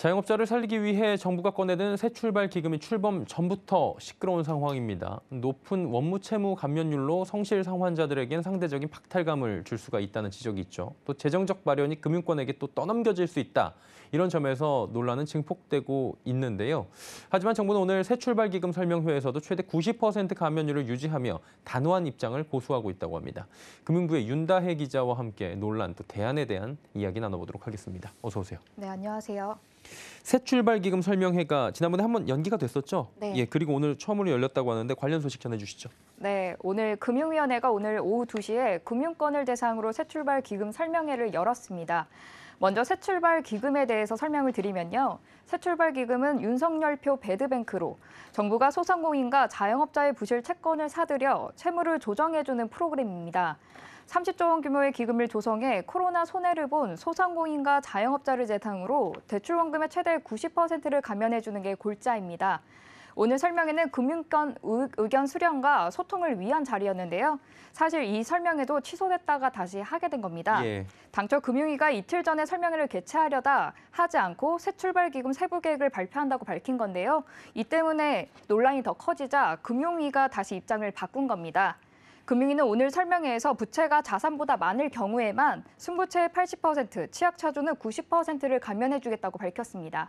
자영업자를 살리기 위해 정부가 꺼내든 새 출발 기금이 출범 전부터 시끄러운 상황입니다. 높은 원무 채무 감면율로 성실 상환자들에겐 상대적인 박탈감을 줄 수가 있다는 지적이 있죠. 또 재정적 마련이 금융권에게 또 떠넘겨질 수 있다. 이런 점에서 논란은 증폭되고 있는데요. 하지만 정부는 오늘 새 출발 기금 설명회에서도 최대 90% 감면율을 유지하며 단호한 입장을 고수하고 있다고 합니다. 금융부의 윤다혜 기자와 함께 논란 또 대안에 대한 이야기 나눠보도록 하겠습니다. 어서 오세요. 네, 안녕하세요. 새 출발 기금 설명회가 지난번에 한번 연기가 됐었죠? 네. 예, 그리고 오늘 처음으로 열렸다고 하는데 관련 소식 전해 주시죠. 네, 오늘 금융위원회가 오늘 오후 2시에 금융권을 대상으로 새 출발 기금 설명회를 열었습니다. 먼저 새 출발 기금에 대해서 설명을 드리면요. 새 출발 기금은 윤석열표 배드뱅크로 정부가 소상공인과 자영업자의 부실 채권을 사들여 채무를 조정해주는 프로그램입니다. 30조 원 규모의 기금을 조성해 코로나 손해를 본 소상공인과 자영업자를 대상으로 대출원금의 최대 90%를 감면해주는 게 골자입니다. 오늘 설명회는 금융권 의견 수렴과 소통을 위한 자리였는데요. 사실 이 설명회도 취소됐다가 다시 하게 된 겁니다. 예. 당초 금융위가 이틀 전에 설명회를 개최하려다 하지 않고 새 출발 기금 세부 계획을 발표한다고 밝힌 건데요. 이 때문에 논란이 더 커지자 금융위가 다시 입장을 바꾼 겁니다. 금융위는 오늘 설명회에서 부채가 자산보다 많을 경우에만 승부채의 80%, 치약차주는 90%를 감면해주겠다고 밝혔습니다.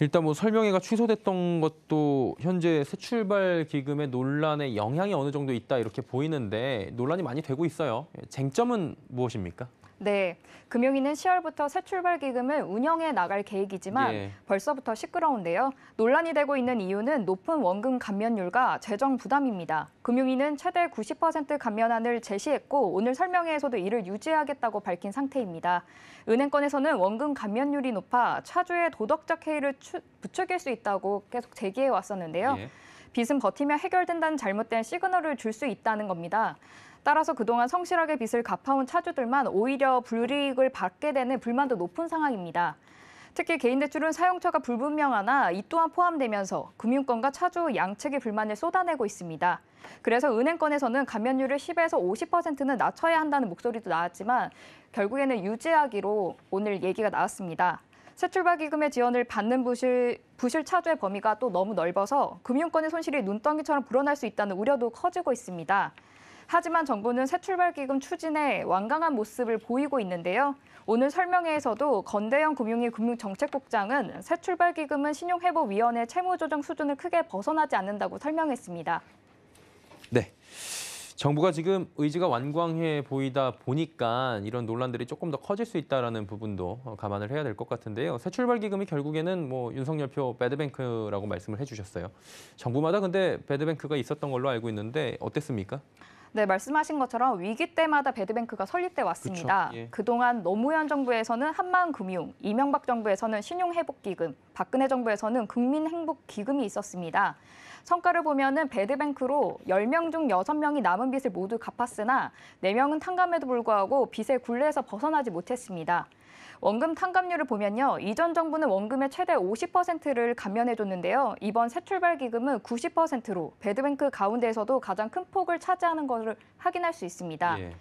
일단 뭐 설명회가 취소됐던 것도 현재 새 출발 기금의 논란에 영향이 어느 정도 있다 이렇게 보이는데 논란이 많이 되고 있어요. 쟁점은 무엇입니까? 네, 금융위는 10월부터 새 출발 기금을 운영해 나갈 계획이지만 예. 벌써부터 시끄러운데요. 논란이 되고 있는 이유는 높은 원금 감면율과 재정 부담입니다. 금융위는 최대 90% 감면안을 제시했고 오늘 설명회에서도 이를 유지하겠다고 밝힌 상태입니다. 은행권에서는 원금 감면율이 높아 차주의 도덕적 해이를 부추길 수 있다고 계속 제기해 왔었는데요. 예. 빚은 버티면 해결된다는 잘못된 시그널을 줄 수 있다는 겁니다. 따라서 그동안 성실하게 빚을 갚아온 차주들만 오히려 불이익을 받게 되는 불만도 높은 상황입니다. 특히 개인 대출은 사용처가 불분명하나 이 또한 포함되면서 금융권과 차주 양측의 불만을 쏟아내고 있습니다. 그래서 은행권에서는 감면율을 10에서 50%는 낮춰야 한다는 목소리도 나왔지만 결국에는 유지하기로 오늘 얘기가 나왔습니다. 새 출발 기금의 지원을 받는 부실, 부실 차주의 범위가 또 너무 넓어서 금융권의 손실이 눈덩이처럼 불어날 수 있다는 우려도 커지고 있습니다. 하지만 정부는 새 출발기금 추진에 완강한 모습을 보이고 있는데요. 오늘 설명회에서도 건대영 금융위 금융정책국장은 새 출발기금은 신용회복위원회 채무조정 수준을 크게 벗어나지 않는다고 설명했습니다. 네. 정부가 지금 의지가 완광해 보이다 보니까 이런 논란들이 조금 더 커질 수 있다라는 부분도 감안을 해야 될 것 같은데요. 새 출발 기금이 결국에는 뭐 윤석열 표 배드뱅크라고 말씀을 해주셨어요. 정부마다 근데 배드뱅크가 있었던 걸로 알고 있는데 어땠습니까? 네, 말씀하신 것처럼 위기 때마다 배드뱅크가 설립돼 왔습니다. 예. 그동안 노무현 정부에서는 한마음금융, 이명박 정부에서는 신용회복기금, 박근혜 정부에서는 국민행복기금이 있었습니다. 성과를 보면은 배드뱅크로 10명 중 6명이 남은 빚을 모두 갚았으나 4명은 탕감에도 불구하고 빚의 굴레에서 벗어나지 못했습니다. 원금 탕감률을 보면요. 이전 정부는 원금의 최대 50%를 감면해줬는데요. 이번 새 출발 기금은 90%로 배드뱅크 가운데에서도 가장 큰 폭을 차지하는 것으 것을 확인할 수 있습니다. 예.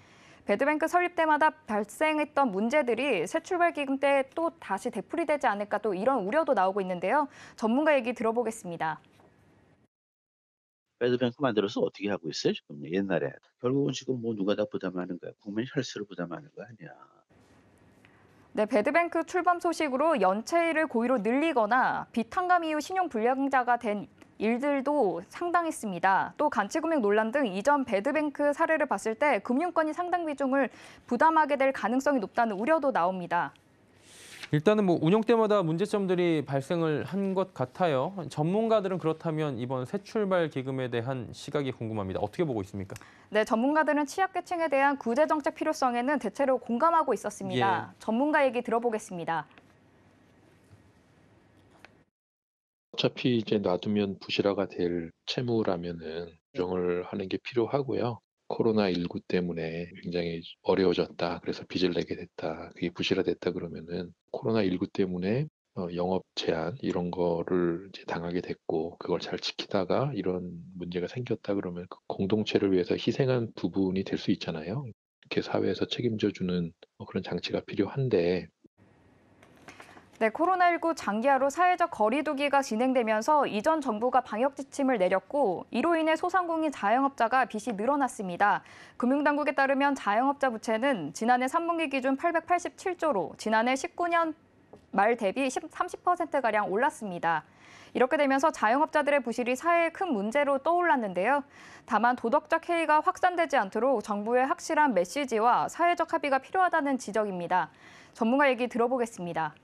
배드뱅크 설립 때마다 발생했던 문제들이 새 출발 기금 때 또 다시 되풀이되지 않을까 또 이런 우려도 나오고 있는데요. 전문가 얘기 들어보겠습니다. 배드뱅크 만들어서 어떻게 하고 있어요 지금 옛날에 결국은 지금 뭐 누가 다 부담하는 거야 국민 혈세를 부담하는 거 아니야 네, 배드뱅크 출범 소식으로 연체율을 고의로 늘리거나 비탄감 이후 신용 불량자가 된 일들도 상당했습니다. 또 간치금융 논란 등 이전 배드뱅크 사례를 봤을 때 금융권이 상당 비중을 부담하게 될 가능성이 높다는 우려도 나옵니다. 일단은 뭐 운영 때마다 문제점들이 발생을 한 것 같아요. 전문가들은 그렇다면 이번 새 출발 기금에 대한 시각이 궁금합니다. 어떻게 보고 있습니까? 네, 전문가들은 취약계층에 대한 구제 정책 필요성에는 대체로 공감하고 있었습니다. 예. 전문가 얘기 들어보겠습니다. 어차피 이제 놔두면 부실화가 될 채무라면은 조정을 하는 게 필요하고요. 코로나19 때문에 굉장히 어려워졌다. 그래서 빚을 내게 됐다. 그게 부실화됐다 그러면은 코로나19 때문에 어, 영업 제한 이런 거를 당하게 됐고 그걸 잘 지키다가 이런 문제가 생겼다 그러면 그 공동체를 위해서 희생한 부분이 될 수 있잖아요. 이렇게 사회에서 책임져 주는 뭐 그런 장치가 필요한데 네, 코로나19 장기화로 사회적 거리두기가 진행되면서 이전 정부가 방역 지침을 내렸고 이로 인해 소상공인 자영업자가 빚이 늘어났습니다. 금융당국에 따르면 자영업자 부채는 지난해 3분기 기준 887조로 지난해 19년 말 대비 30%가량 올랐습니다. 이렇게 되면서 자영업자들의 부실이 사회에큰 문제로 떠올랐는데요. 다만 도덕적 해이가 확산되지 않도록 정부의 확실한 메시지와 사회적 합의가 필요하다는 지적입니다. 전문가 얘기 들어보겠습니다.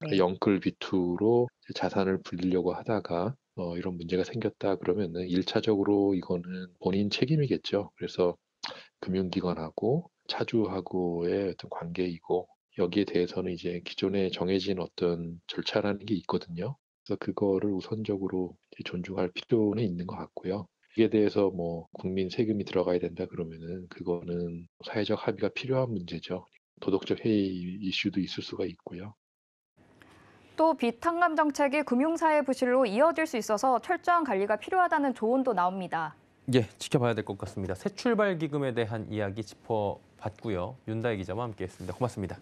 네. 그러니까 영클 B2로 자산을 불리려고 하다가 어, 이런 문제가 생겼다 그러면은 1차적으로 이거는 본인 책임이겠죠. 그래서 금융기관하고 차주하고의 어떤 관계이고 여기에 대해서는 이제 기존에 정해진 어떤 절차라는 게 있거든요. 그래서 그거를 우선적으로 존중할 필요는 있는 것 같고요. 이에 대해서 뭐 국민 세금이 들어가야 된다 그러면은 그거는 사회적 합의가 필요한 문제죠. 도덕적 회의 이슈도 있을 수가 있고요. 또 비탕감 정책이 금융사회 부실로 이어질 수 있어서 철저한 관리가 필요하다는 조언도 나옵니다. 예, 지켜봐야 될 것 같습니다. 새 출발 기금에 대한 이야기 짚어봤고요. 윤다희 기자와 함께했습니다. 고맙습니다.